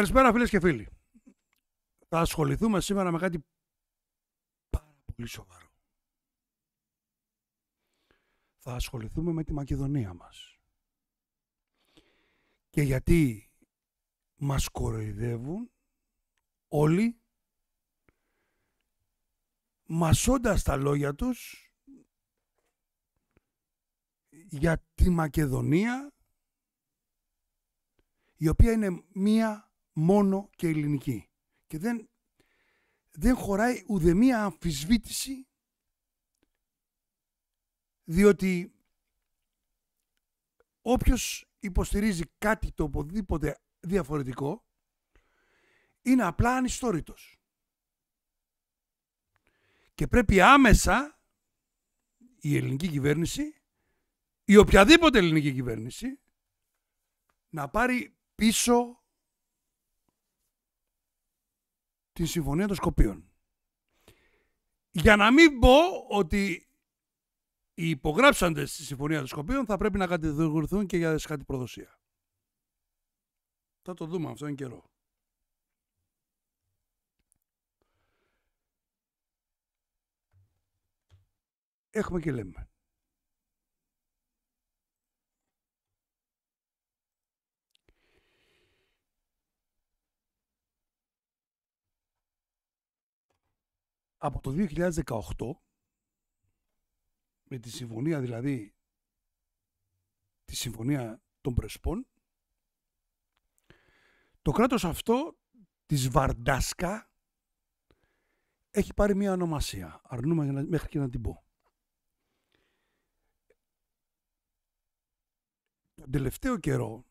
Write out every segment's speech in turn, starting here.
Καλησπέρα φίλες και φίλοι. Θα ασχοληθούμε σήμερα με κάτι πάρα πολύ σοβαρό. Θα ασχοληθούμε με τη Μακεδονία μας. Και γιατί μας κοροϊδεύουν όλοι μασώντας τα λόγια τους για τη Μακεδονία η οποία είναι μία μόνο και ελληνική. Και δεν, δεν χωράει μία αμφισβήτηση διότι όποιος υποστηρίζει κάτι το οποδήποτε διαφορετικό είναι απλά ανιστόρητος. Και πρέπει άμεσα η ελληνική κυβέρνηση ή οποιαδήποτε ελληνική κυβέρνηση να πάρει πίσω τη Συμφωνία των Σκοπίων. Για να μην πω ότι οι υπογράψαντες στη Συμφωνίας των Σκοπίων θα πρέπει να κατηγορηθούν και για δεσκατή προδοσία. Θα το δούμε αυτό εν καιρό. Έχουμε και λέμε. από το 2018 με τη συμφωνία δηλαδή τη συμφωνία των Πρεσπών το κράτος αυτό της Βαρντάσκα έχει πάρει μια ονομασία. Αρνούμε μέχρι και να την πω. Τον τελευταίο καιρό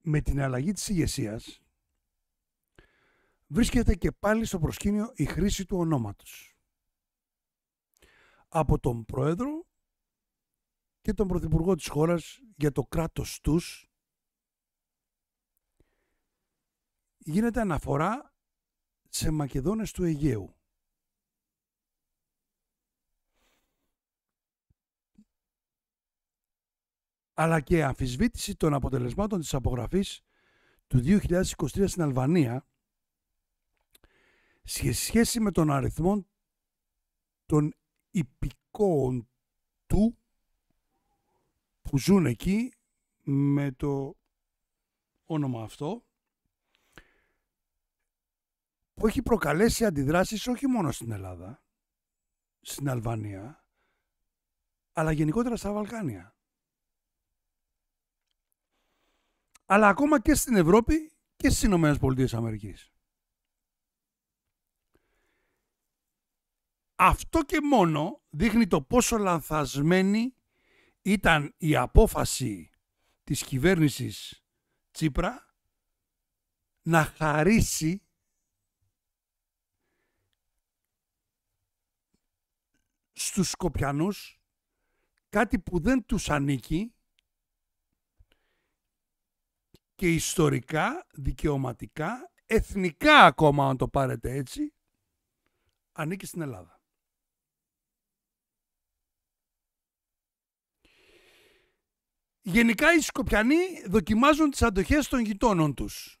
με την αλλαγή της ηγεσίας βρίσκεται και πάλι στο προσκήνιο η χρήση του ονόματος. Από τον Πρόεδρο και τον Πρωθυπουργό της χώρας για το κράτος τους γίνεται αναφορά σε Μακεδόνες του Αιγαίου. αλλά και αμφισβήτηση των αποτελεσμάτων της απογραφής του 2023 στην Αλβανία σε σχέση με τον αριθμό των υπηκόων του που ζουν εκεί με το όνομα αυτό που έχει προκαλέσει αντιδράσεις όχι μόνο στην Ελλάδα, στην Αλβανία, αλλά γενικότερα στα Βαλκάνια. Αλλά ακόμα και στην Ευρώπη και στις Ηνωμένες Πολιτείες Αμερικής. Αυτό και μόνο δείχνει το πόσο λανθασμένη ήταν η απόφαση της κυβέρνησης Τσίπρα να χαρίσει στους Σκοπιανούς κάτι που δεν τους ανήκει και ιστορικά, δικαιωματικά, εθνικά ακόμα αν το πάρετε έτσι, ανήκει στην Ελλάδα. Γενικά οι Σκοπιανοί δοκιμάζουν τις αντοχές των γειτόνων τους,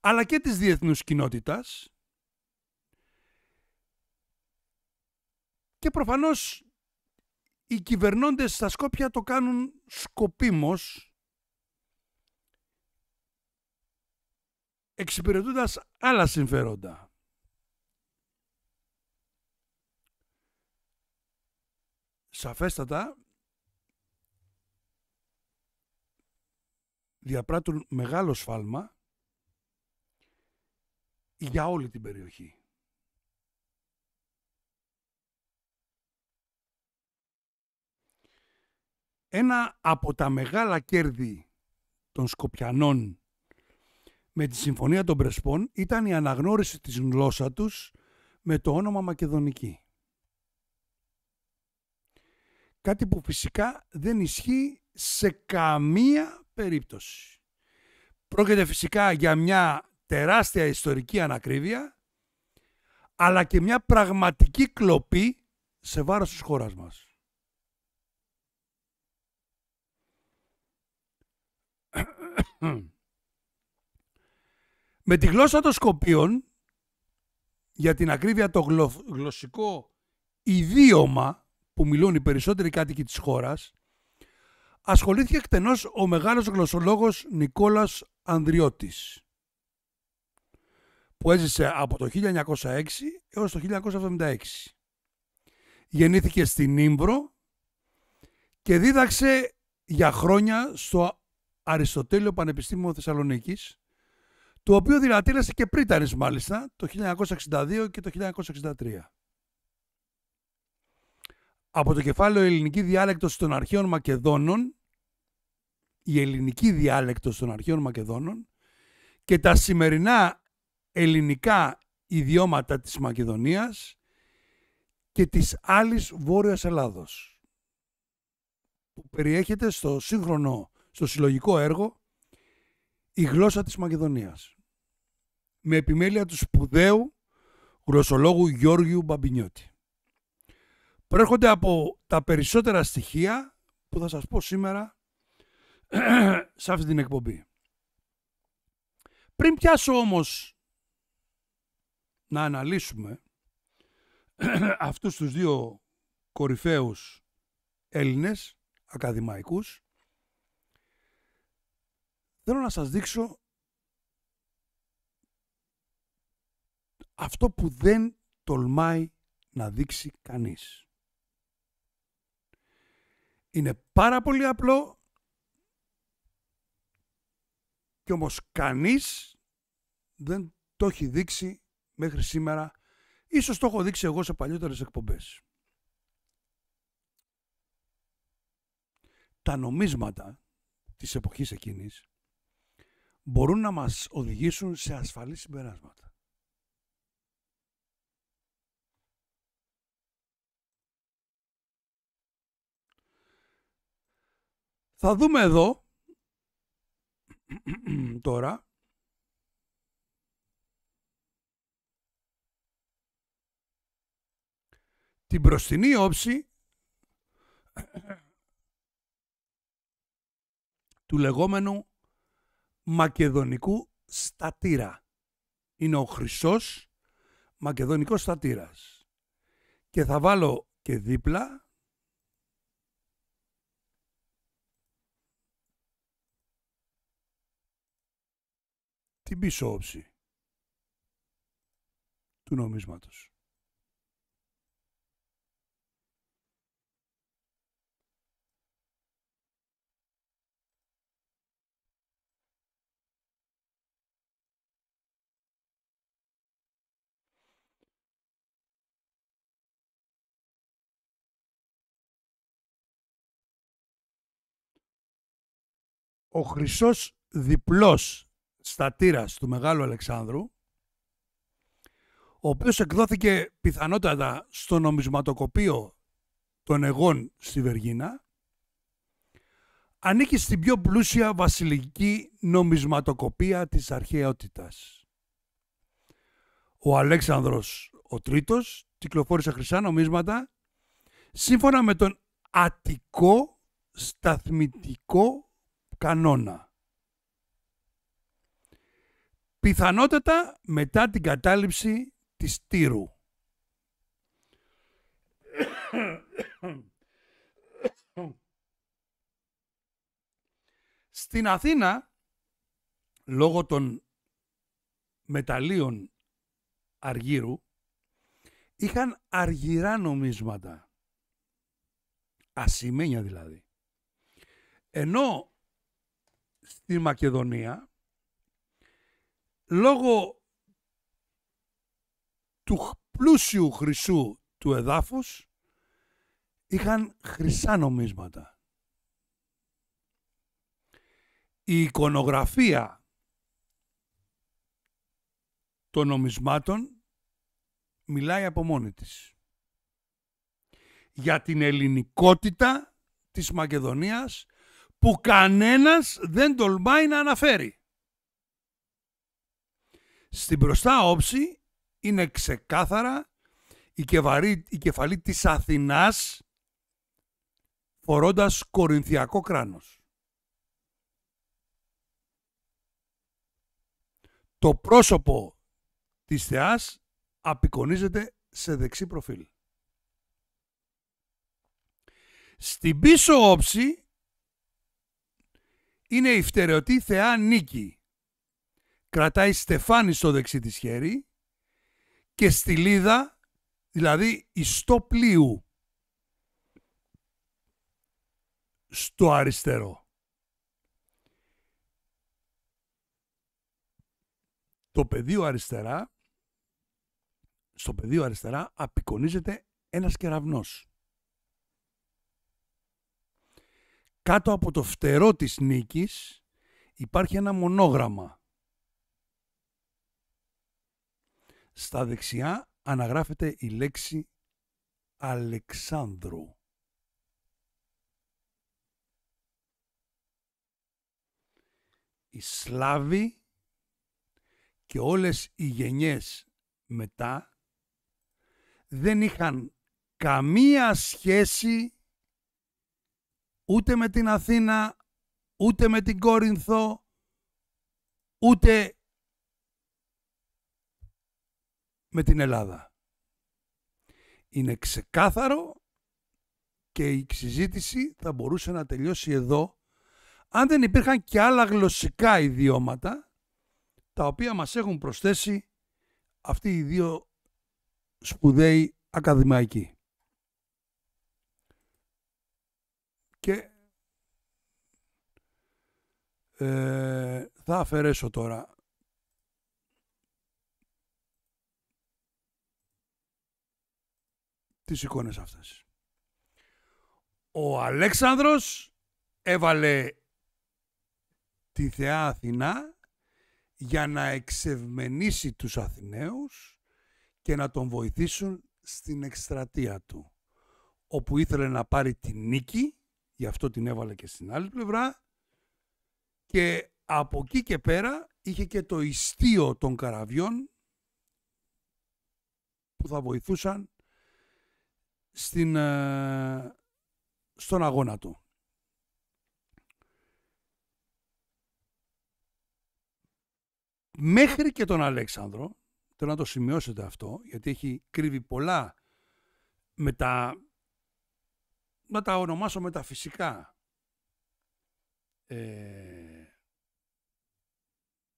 αλλά και της διεθνούς κοινότητας και προφανώς οι κυβερνώντες στα Σκόπια το κάνουν σκοπίμως εξυπηρετούντας άλλα συμφέροντα. Σαφέστατα διαπράττουν μεγάλο σφάλμα για όλη την περιοχή. Ένα από τα μεγάλα κέρδη των Σκοπιανών με τη Συμφωνία των Πρεσπών ήταν η αναγνώριση της γλώσσα τους με το όνομα Μακεδονική. Κάτι που φυσικά δεν ισχύει σε καμία περίπτωση. Πρόκειται φυσικά για μια τεράστια ιστορική ανακρίβεια, αλλά και μια πραγματική κλοπή σε βάρος της χώρας μας. Με τη γλώσσα των Σκοπίων, για την ακρίβεια το γλωσσικό ιδίωμα που μιλούν οι περισσότεροι κάτοικοι της χώρας, ασχολήθηκε εκτενώς ο μεγάλος γλωσσολόγος Νικόλας Ανδριώτης, που έζησε από το 1906 έως το 1976. Γεννήθηκε στην Ήμβρο και δίδαξε για χρόνια στο Αριστοτέλειο Πανεπιστήμιο Θεσσαλονίκης, το οποίο διατήρησε και πρίτανης μάλιστα το 1962 και το 1963. Από το κεφάλαιο Ελληνική διάλεκτος των αρχαίων Μακεδόνων, η ελληνική διάλεκτος των αρχαίων Μακεδόνων και τα σημερινά ελληνικά ιδιώματα της Μακεδονίας και της άλλης Βόρειας Ελλάδος που περιέχεται στο σύγχρονο, στο συλλογικό έργο «Η γλώσσα της Μακεδονίας» με επιμέλεια του σπουδαίου γλωσσολόγου Γιώργιου Μπαμπινιώτη προέρχονται από τα περισσότερα στοιχεία που θα σας πω σήμερα σε αυτή την εκπομπή. Πριν πιάσω όμως να αναλύσουμε αυτούς τους δύο κορυφαίους Έλληνες ακαδημαϊκούς, θέλω να σας δείξω αυτό που δεν τολμάει να δείξει κανείς. Είναι πάρα πολύ απλό και όμως κανείς δεν το έχει δείξει μέχρι σήμερα. Ίσως το έχω δείξει εγώ σε παλιότερες εκπομπές. Τα νομίσματα της εποχής εκείνης μπορούν να μας οδηγήσουν σε ασφαλή συμπεράσματα. Θα δούμε εδώ τώρα την προστινή όψη του λεγόμενου μακεδονικού στατήρα. Είναι ο χρυσός μακεδονικός στατήρας. Και θα βάλω και δίπλα την πίσω όψη του νομίσματος. ο χρυσός διπλός στατήρας του Μεγάλου Αλεξάνδρου, ο οποίος εκδόθηκε πιθανότατα στο νομισματοκοπείο των Εγών στη Βεργίνα, ανήκει στην πιο πλούσια βασιλική νομισματοκοπία της αρχαιότητας. Ο Αλέξανδρος ο Τρίτος κυκλοφόρησε χρυσά νομίσματα σύμφωνα με τον Αττικό Σταθμητικό Κανόνα. Πιθανότατα μετά την κατάληψη της Τύρου. Στην Αθήνα, λόγω των μεταλλίων αργύρου, είχαν αργυρά νομίσματα. Ασημένια δηλαδή. Ενώ στη Μακεδονία λόγω του πλούσιου χρυσού του εδάφους είχαν χρυσά νομίσματα. Η εικονογραφία των νομισμάτων μιλάει από μόνη της. Για την ελληνικότητα της Μακεδονίας που κανένας δεν τολμάει να αναφέρει. Στην μπροστά όψη είναι ξεκάθαρα η, κεβαρή, η κεφαλή της Αθηνάς φορώντας κορινθιακό κράνος. Το πρόσωπο της θεάς απεικονίζεται σε δεξί προφίλ. Στην πίσω όψη είναι η φτερεωτή θεά Νίκη κρατάει στεφάνι στο δεξί της χέρι και στη λίδα, δηλαδή ιστό πλοίου στο αριστερό. Το πεδίο αριστερά, στο πεδίο αριστερά απεικονίζεται ένας κεραυνός. Κάτω από το φτερό της νίκης υπάρχει ένα μονόγραμμα Στα δεξιά αναγράφεται η λέξη Αλεξάνδρου. Οι Σλάβοι και όλες οι γενιές μετά δεν είχαν καμία σχέση ούτε με την Αθήνα, ούτε με την Κόρινθο, ούτε με την Ελλάδα. Είναι ξεκάθαρο και η συζήτηση θα μπορούσε να τελειώσει εδώ αν δεν υπήρχαν και άλλα γλωσσικά ιδιώματα τα οποία μας έχουν προσθέσει αυτοί οι δύο σπουδαίοι ακαδημαϊκοί. Και ε, θα αφαιρέσω τώρα τις εικόνες αυτές. Ο Αλέξανδρος έβαλε τη θεά Αθηνά για να εξευμενήσει τους Αθηναίους και να τον βοηθήσουν στην εκστρατεία του, όπου ήθελε να πάρει τη νίκη, γι' αυτό την έβαλε και στην άλλη πλευρά, και από εκεί και πέρα είχε και το ιστίο των καραβιών που θα βοηθούσαν στην, ε, στον αγώνα του. Μέχρι και τον Αλέξανδρο, θέλω να το σημειώσετε αυτό, γιατί έχει κρύβει πολλά με τα, να τα ονομάσω με τα φυσικά ε,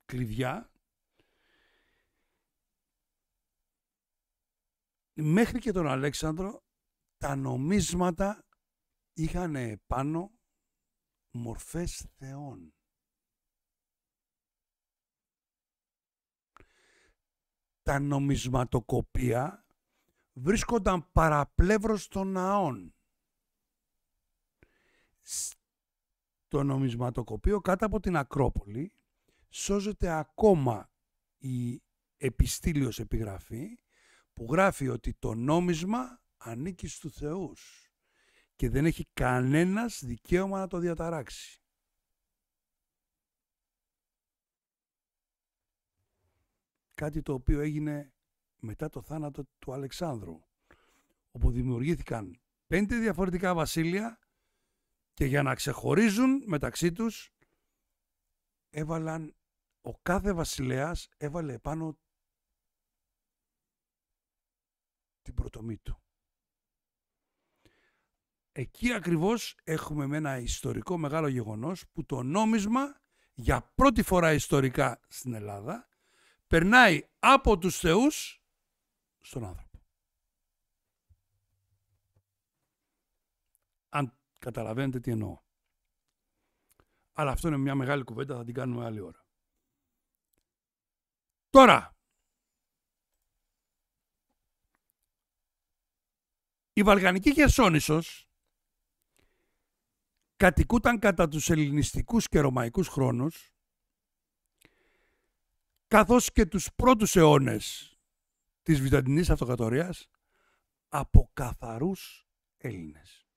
κλειδιά, μέχρι και τον Αλέξανδρο τα νομίσματα είχαν πάνω μορφές θεών. Τα νομισματοκοπία βρίσκονταν παραπλεύρος των ναών. Το νομισματοκοπείο κάτω από την Ακρόπολη σώζεται ακόμα η επιστήλιος επιγραφή που γράφει ότι το νόμισμα ανήκει στους Θεούς και δεν έχει κανένας δικαίωμα να το διαταράξει. Κάτι το οποίο έγινε μετά το θάνατο του Αλεξάνδρου, όπου δημιουργήθηκαν πέντε διαφορετικά βασίλεια και για να ξεχωρίζουν μεταξύ τους έβαλαν, ο κάθε βασιλέας έβαλε επάνω την πρωτομή του. Εκεί ακριβώς έχουμε με ένα ιστορικό μεγάλο γεγονός που το νόμισμα για πρώτη φορά ιστορικά στην Ελλάδα περνάει από τους θεούς στον άνθρωπο. Αν καταλαβαίνετε τι εννοώ. Αλλά αυτό είναι μια μεγάλη κουβέντα, θα την κάνουμε άλλη ώρα. Τώρα, η Βαλκανική Χερσόνησος κατοικούταν κατά τους ελληνιστικούς και ρωμαϊκούς χρόνους, καθώς και τους πρώτους αιώνες της Βυζαντινής Αυτοκρατορίας από καθαρούς Έλληνες.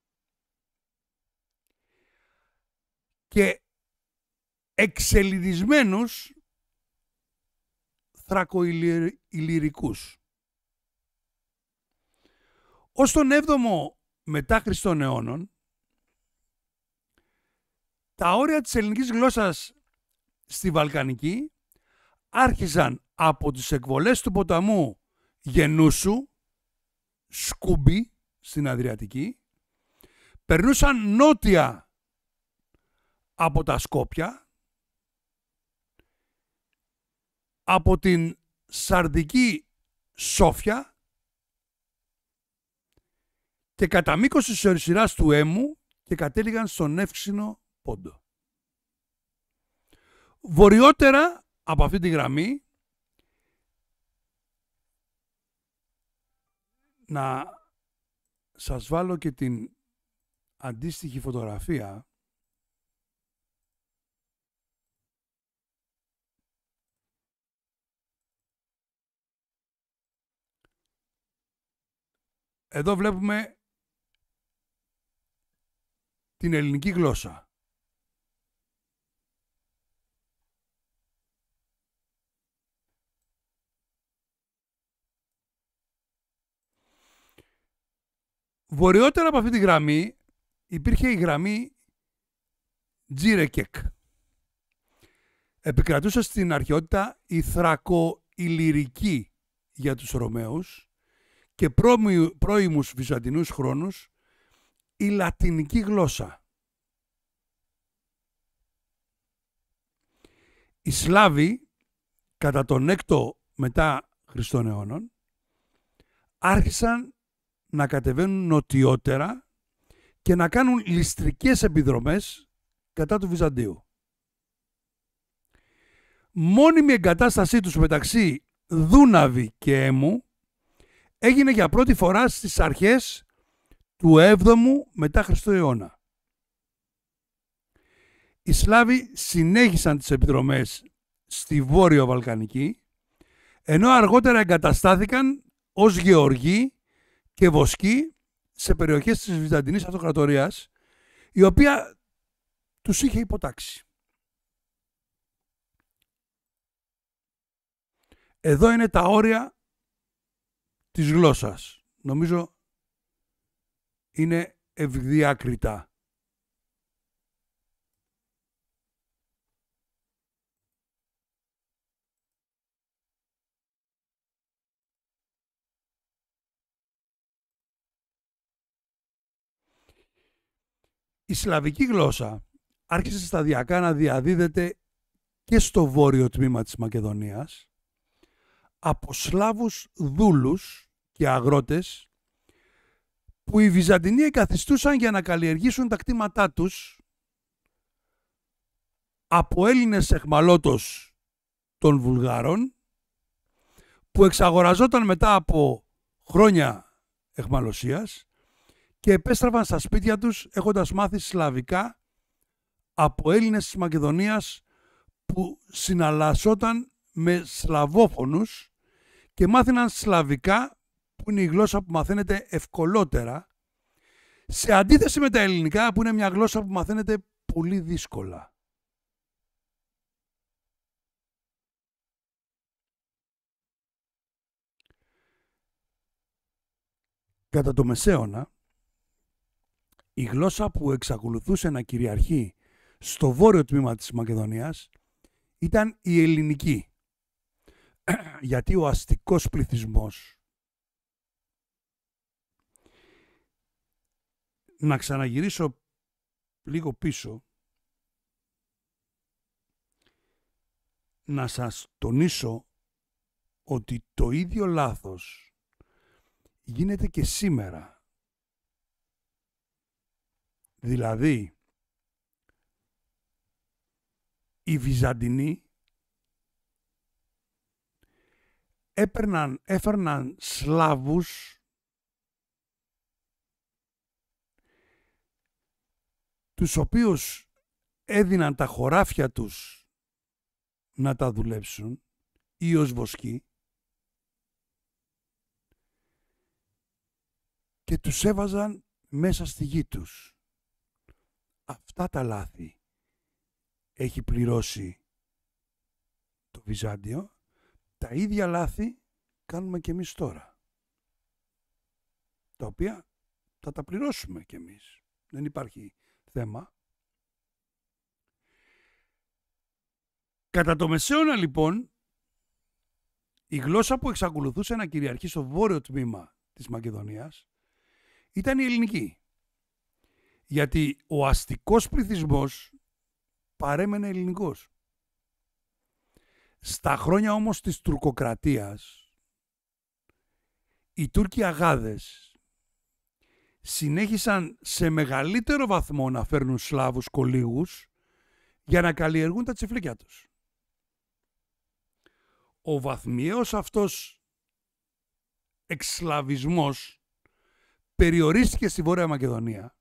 Και εξελιδισμένους θρακοηλυρικούς. Ως τον 7ο μετά Χριστόν αιώνων, τα όρια της ελληνικής γλώσσας στη Βαλκανική άρχισαν από τις εκβολές του ποταμού Γενούσου, Σκούμπι στην Αδριατική, περνούσαν νότια από τα Σκόπια, από την Σαρδική Σόφια και κατά μήκος της του Έμου και κατέληγαν στον Εύξηνο πόντο. Βορειότερα από αυτή τη γραμμή να σας βάλω και την αντίστοιχη φωτογραφία Εδώ βλέπουμε την ελληνική γλώσσα. Βορειότερα από αυτή τη γραμμή υπήρχε η γραμμή Τζίρεκεκ. Επικρατούσε στην αρχαιότητα η θρακοηλυρική για τους Ρωμαίους και πρώιμους βυζαντινούς χρόνους η λατινική γλώσσα. Οι Σλάβοι κατά τον έκτο μετά Χριστόν αιώνων άρχισαν να κατεβαίνουν νοτιότερα και να κάνουν ληστρικές επιδρομές κατά του Βυζαντίου. Μόνιμη εγκατάστασή τους μεταξύ Δούναβη και Έμου έγινε για πρώτη φορά στις αρχές του 7ου μετά Χριστό αιώνα. Οι Σλάβοι συνέχισαν τις επιδρομές στη Βόρειο Βαλκανική, ενώ αργότερα εγκαταστάθηκαν ως γεωργοί και βοσκοί σε περιοχές της Βυζαντινής Αυτοκρατορίας, η οποία τους είχε υποτάξει. Εδώ είναι τα όρια της γλώσσας. Νομίζω είναι ευδιάκριτα Η σλαβική γλώσσα άρχισε σταδιακά να διαδίδεται και στο βόρειο τμήμα της Μακεδονίας από Σλάβους δούλους και αγρότες που οι Βυζαντινοί εκαθιστούσαν για να καλλιεργήσουν τα κτήματά τους από Έλληνες εχμαλώτος των Βουλγάρων που εξαγοραζόταν μετά από χρόνια εχμαλωσίας και επέστρεφαν στα σπίτια τους έχοντας μάθει σλαβικά από Έλληνες της Μακεδονίας που συναλλασσόταν με σλαβόφωνους και μάθηναν σλαβικά που είναι η γλώσσα που μαθαίνεται ευκολότερα σε αντίθεση με τα ελληνικά που είναι μια γλώσσα που μαθαίνεται πολύ δύσκολα. Κατά το Μεσαίωνα, η γλώσσα που εξακολουθούσε να κυριαρχεί στο βόρειο τμήμα της Μακεδονίας ήταν η ελληνική. Γιατί ο αστικός πληθυσμός να ξαναγυρίσω λίγο πίσω να σας τονίσω ότι το ίδιο λάθος γίνεται και σήμερα Δηλαδή, οι Βυζαντινοί έπαιρναν, έφερναν Σλάβους τους οποίους έδιναν τα χωράφια τους να τα δουλέψουν ή ως βοσκοί και τους έβαζαν μέσα στη γη τους αυτά τα λάθη έχει πληρώσει το Βυζάντιο, τα ίδια λάθη κάνουμε και εμείς τώρα. Τα οποία θα τα πληρώσουμε και εμείς. Δεν υπάρχει θέμα. Κατά το Μεσαίωνα λοιπόν, η γλώσσα που εξακολουθούσε να κυριαρχεί στο βόρειο τμήμα της Μακεδονίας ήταν η ελληνική. Γιατί ο αστικός πληθυσμός παρέμενε ελληνικός. Στα χρόνια όμως της τουρκοκρατίας, οι Τούρκοι αγάδες συνέχισαν σε μεγαλύτερο βαθμό να φέρνουν Σλάβους κολίγους για να καλλιεργούν τα τσιφλίκια τους. Ο βαθμιαίος αυτός εξσλαβισμός περιορίστηκε στη Βόρεια Μακεδονία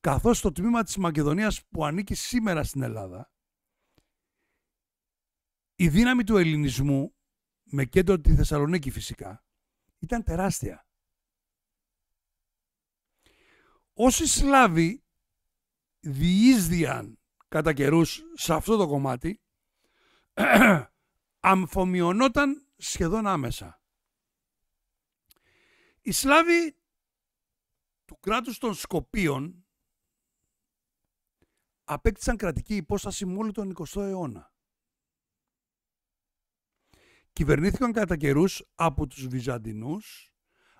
καθώς το τμήμα της Μακεδονίας που ανήκει σήμερα στην Ελλάδα, η δύναμη του ελληνισμού, με κέντρο τη Θεσσαλονίκη φυσικά, ήταν τεράστια. Όσοι Σλάβοι διείσδιαν κατά καιρούς σε αυτό το κομμάτι, αμφομοιωνόταν σχεδόν άμεσα. Οι Σλάβοι του κράτους των Σκοπίων απέκτησαν κρατική υπόσταση μόλι τον 20ο αιώνα. Κυβερνήθηκαν κατά καιρούς από τους Βυζαντινούς,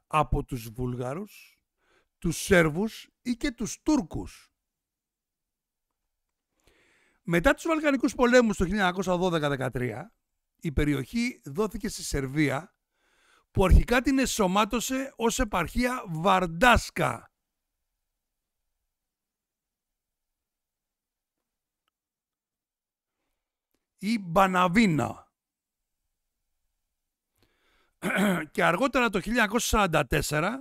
από τους Βούλγαρους, τους Σέρβους ή και τους Τούρκους. Μετά τους Βαλκανικούς πολέμους το 1912-13, η περιοχή δόθηκε στη Σερβία, που αρχικά την εσωμάτωσε ως επαρχία Βαρντάσκα, ή Μπαναβίνα. Και αργότερα το 1944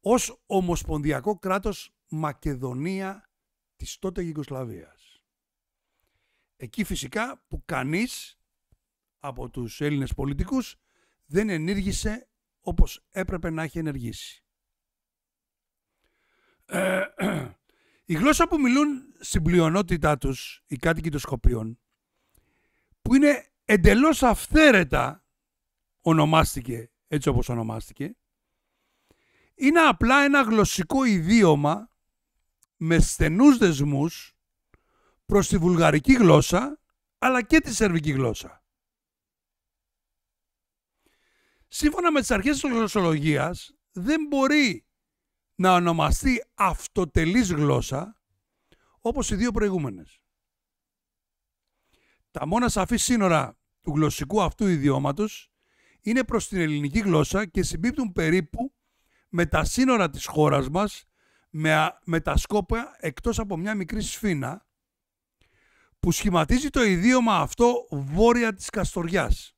ως Ομοσπονδιακό κράτος Μακεδονία της τότε Γιουγκοσλαβίας. Εκεί φυσικά που κανείς από τους Έλληνες πολιτικούς δεν ενήργησε όπως έπρεπε να έχει ενεργήσει. η γλώσσα που μιλούν στην πλειονότητά τους οι κάτοικοι των Σκοπίων που είναι εντελώς αυθαίρετα ονομάστηκε έτσι όπως ονομάστηκε, είναι απλά ένα γλωσσικό ιδίωμα με στενούς δεσμούς προς τη βουλγαρική γλώσσα αλλά και τη σερβική γλώσσα. Σύμφωνα με τις αρχές της γλωσσολογίας δεν μπορεί να ονομαστεί αυτοτελής γλώσσα όπως οι δύο προηγούμενες. Τα μόνα σαφή σύνορα του γλωσσικού αυτού ιδιώματος είναι προς την ελληνική γλώσσα και συμπίπτουν περίπου με τα σύνορα της χώρας μας με, με τα σκόπια εκτός από μια μικρή σφίνα που σχηματίζει το ιδίωμα αυτό βόρεια της Καστοριάς.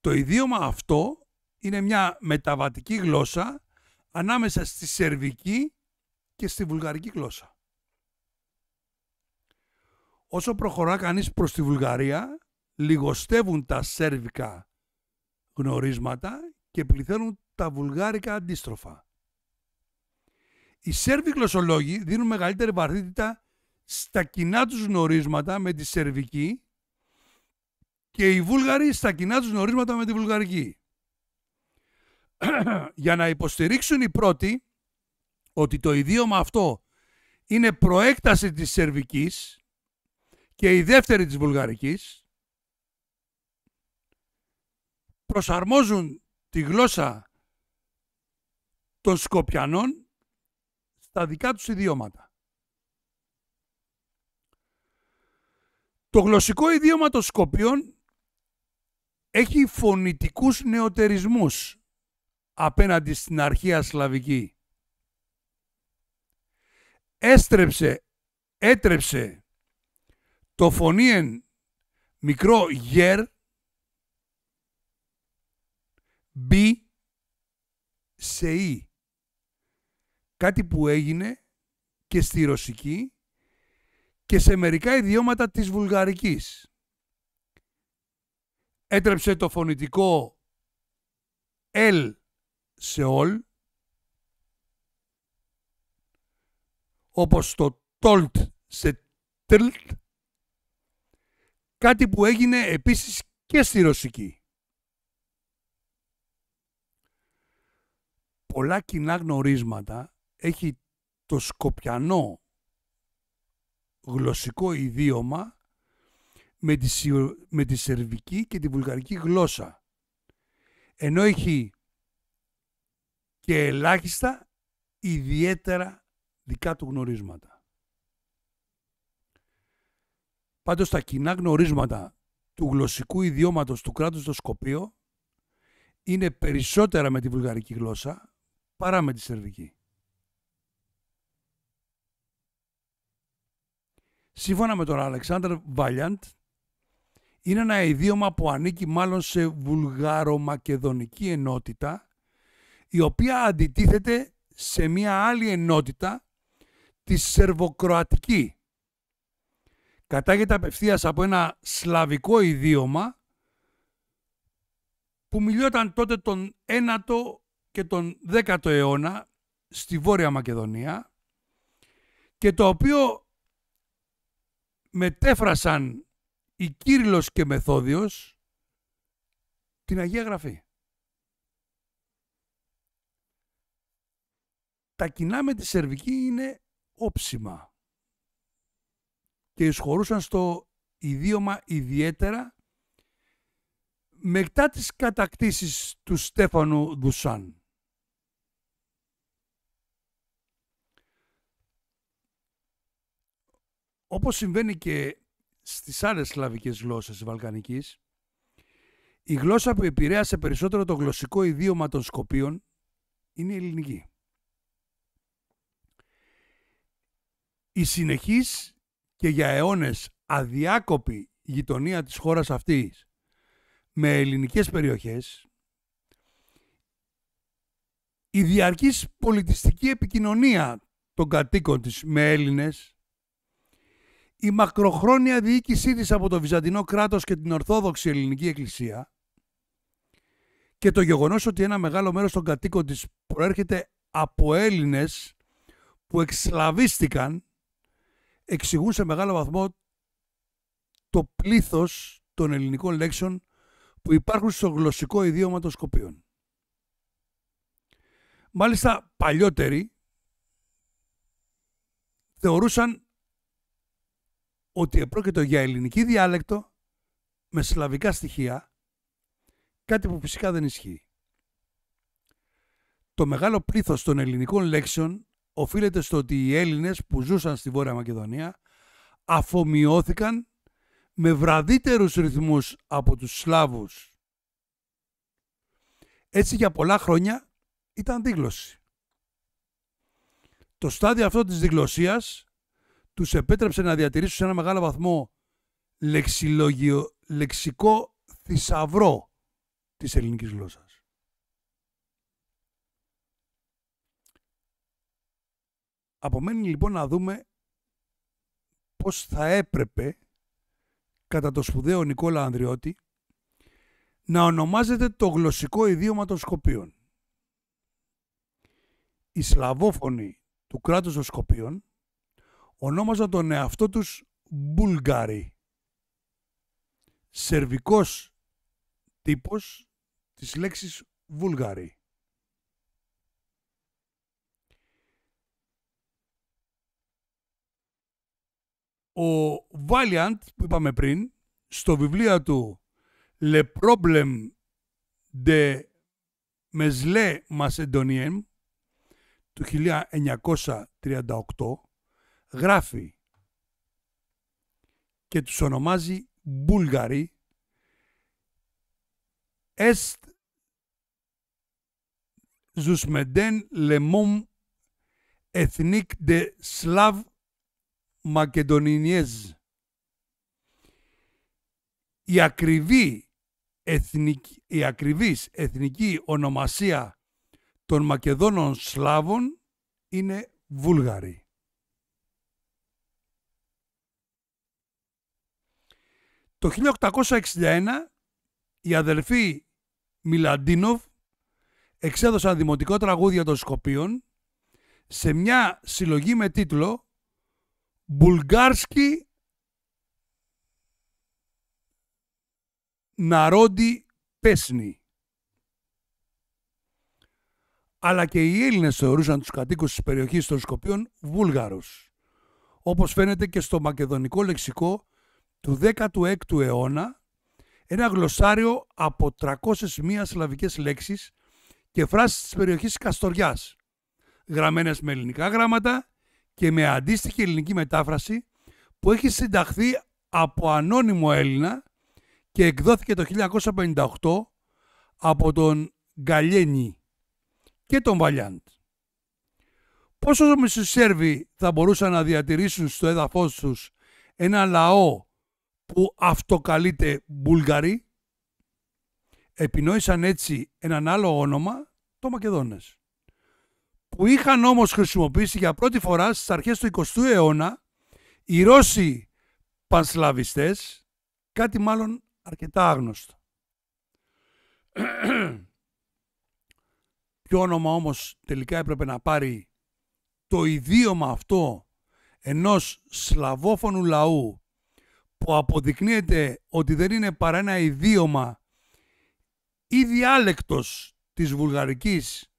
Το ιδίωμα αυτό είναι μια μεταβατική γλώσσα ανάμεσα στη σερβική και στη βουλγαρική γλώσσα. Όσο προχωρά κανείς προς τη Βουλγαρία, λιγοστεύουν τα σέρβικα γνωρίσματα και πληθαίνουν τα βουλγάρικα αντίστροφα. Οι Σέρβοι γλωσσολόγοι δίνουν μεγαλύτερη βαρύτητα στα κοινά τους γνωρίσματα με τη Σερβική και οι Βούλγαροι στα κοινά τους γνωρίσματα με τη Βουλγαρική. Για να υποστηρίξουν οι πρώτοι ότι το ιδίωμα αυτό είναι προέκταση της Σερβικής και η δεύτερη της βουλγαρικής προσαρμόζουν τη γλώσσα των Σκοπιανών στα δικά τους ιδιώματα. Το γλωσσικό ιδιώμα των Σκοπιών έχει φωνητικούς νεοτερισμούς απέναντι στην αρχαία Σλαβική. Έστρεψε, έτρεψε το φωνήεν μικρό γερ μπει σε «η». Κάτι που έγινε και στη ρωσική και σε μερικά ιδιώματα της βουλγαρικής. Έτρεψε το φωνητικό «ελ» σε «ολ», όπως το «τόλτ» σε «τλτ» Κάτι που έγινε επίσης και στη Ρωσική. Πολλά κοινά γνωρίσματα έχει το σκοπιανό γλωσσικό ιδίωμα με τη, με τη σερβική και τη βουλγαρική γλώσσα. Ενώ έχει και ελάχιστα ιδιαίτερα δικά του γνωρίσματα. Πάντως τα κοινά γνωρίσματα του γλωσσικού ιδιώματος του κράτους στο σκοπείο είναι περισσότερα με τη βουλγαρική γλώσσα παρά με τη σερβική. Σύμφωνα με τον Αλεξάνδρ Βάλιαντ, είναι ένα ιδίωμα που ανήκει μάλλον σε βουλγαρομακεδονική ενότητα, η οποία αντιτίθεται σε μια άλλη ενότητα, τη σερβοκροατική, κατάγεται απευθείας από ένα σλαβικό ιδίωμα που μιλιόταν τότε τον 9ο και τον 10ο αιώνα στη Βόρεια Μακεδονία και το οποίο μετέφρασαν οι Κύριλλος και Μεθόδιος την Αγία Γραφή. Τα κοινά με τη Σερβική είναι όψιμα και εισχωρούσαν στο ιδίωμα ιδιαίτερα μετά τις κατακτήσεις του Στέφανου Δουσάν. Όπως συμβαίνει και στις άλλες σλαβικές γλώσσες Βαλκανικής, η γλώσσα που επηρέασε περισσότερο το γλωσσικό ιδίωμα των Σκοπίων είναι η ελληνική. Η συνεχής και για αιώνες αδιάκοπη γειτονία της χώρας αυτής με ελληνικές περιοχές, η διαρκής πολιτιστική επικοινωνία των κατοίκων της με Έλληνες, η μακροχρόνια διοίκησή της από το Βυζαντινό κράτος και την Ορθόδοξη Ελληνική Εκκλησία και το γεγονός ότι ένα μεγάλο μέρος των κατοίκων της προέρχεται από Έλληνες που εξλαβίστηκαν εξηγούν σε μεγάλο βαθμό το πλήθος των ελληνικών λέξεων που υπάρχουν στο γλωσσικό ιδίωμα των Σκοπίων. Μάλιστα παλιότεροι θεωρούσαν ότι επρόκειτο για ελληνική διάλεκτο με σλαβικά στοιχεία, κάτι που φυσικά δεν ισχύει. Το μεγάλο πλήθος των ελληνικών λέξεων οφείλεται στο ότι οι Έλληνες που ζούσαν στη Βόρεια Μακεδονία αφομοιώθηκαν με βραδύτερους ρυθμούς από τους Σλάβους. Έτσι για πολλά χρόνια ήταν δίγλωση. Το στάδιο αυτό της διγλωσίας τους επέτρεψε να διατηρήσουν σε ένα μεγάλο βαθμό λεξιλογιο, λεξικό θησαυρό της ελληνικής γλώσσας. Απομένει λοιπόν να δούμε πώς θα έπρεπε κατά το σπουδαίο Νικόλα Ανδριώτη να ονομάζεται το γλωσσικό ιδίωμα των Σκοπίων. Η σλαβόφωνη του κράτους των Σκοπίων ονόμαζαν τον εαυτό τους Βουλγάρι, Σερβικός τύπος της λέξης Βουλγάρι. Ο Βάλιαντ, που είπαμε πριν, στο βιβλίο του «Le Problem de Mesle Macedonien» του 1938, γράφει και τους ονομάζει Μπούλγαροι «Est zusmeden lemum Ethnic de Slav Μακεδονινιές Η ακριβή εθνική, η ακριβής εθνική ονομασία των Μακεδόνων Σλάβων είναι Βούλγαρη Το 1861 οι αδελφοί Μιλαντίνοβ εξέδωσαν δημοτικό τραγούδια των Σκοπίων σε μια συλλογή με τίτλο Μπουλγκάρσκι Ναρόντι Πέσνη. Αλλά και οι Έλληνες θεωρούσαν τους κατοίκους της περιοχής των Σκοπίων Βούλγαρους. Όπως φαίνεται και στο μακεδονικό λεξικό του 16ου αιώνα, ένα γλωσσάριο από 301 σλαβικές λέξεις και φράσεις της περιοχής Καστοριάς, γραμμένες με ελληνικά γράμματα και με αντίστοιχη ελληνική μετάφραση που έχει συνταχθεί από ανώνυμο Έλληνα και εκδόθηκε το 1958 από τον Γκαλένι και τον Βαλιάντ. Πόσο οι Σέρβοι θα μπορούσαν να διατηρήσουν στο έδαφος τους ένα λαό που αυτοκαλείται Μπουλγαρή, επινόησαν έτσι έναν άλλο όνομα, το Μακεδόνες που είχαν όμως χρησιμοποιήσει για πρώτη φορά στις αρχές του 20ου αιώνα οι Ρώσοι πανσλαβιστές, κάτι μάλλον αρκετά άγνωστο. Ποιο όνομα όμως τελικά έπρεπε να πάρει το ιδίωμα αυτό ενός σλαβόφωνου λαού που αποδεικνύεται ότι δεν είναι παρά ένα ιδίωμα ή διάλεκτος της βουλγαρικής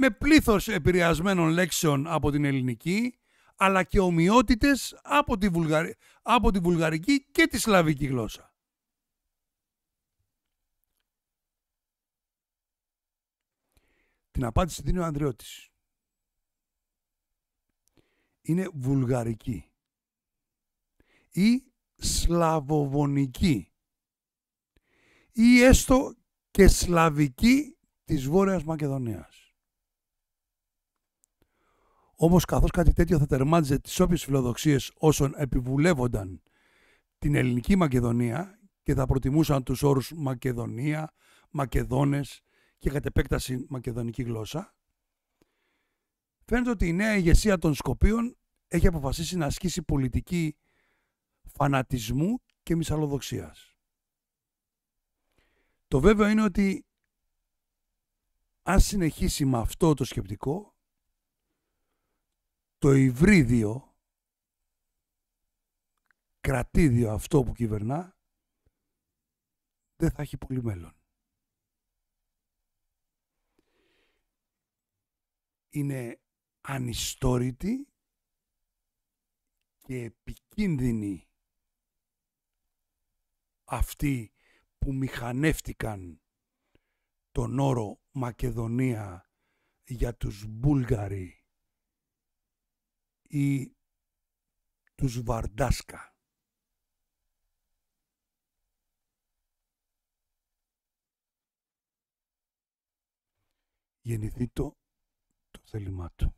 με πλήθος επηρεασμένων λέξεων από την ελληνική, αλλά και ομοιότητες από τη, βουλγαρι... από τη βουλγαρική και τη σλαβική γλώσσα. Την απάντηση δίνει ο Ανδριώτης. Είναι βουλγαρική ή σλαβοβονική ή έστω και σλαβική της Βόρειας Μακεδονίας. Όμως, καθώς κάτι τέτοιο θα τερμάτιζε τις όποιες φιλοδοξίες όσων επιβουλεύονταν την ελληνική Μακεδονία και θα προτιμούσαν τους όρους Μακεδονία, Μακεδόνες και κατ' επέκταση μακεδονική γλώσσα, φαίνεται ότι η νέα ηγεσία των Σκοπίων έχει αποφασίσει να ασκήσει πολιτική φανατισμού και μυσαλλοδοξίας. Το βέβαιο είναι ότι αν συνεχίσει με αυτό το σκεπτικό, το υβρίδιο κρατήδιο αυτό που κυβερνά δεν θα έχει πολύ μέλλον. Είναι ανιστόρητη και επικίνδυνη αυτοί που μηχανεύτηκαν τον όρο Μακεδονία για τους Μπουλγαροί ή τους Βαρντάσκα. Γεννηθεί το, το θέλημά του.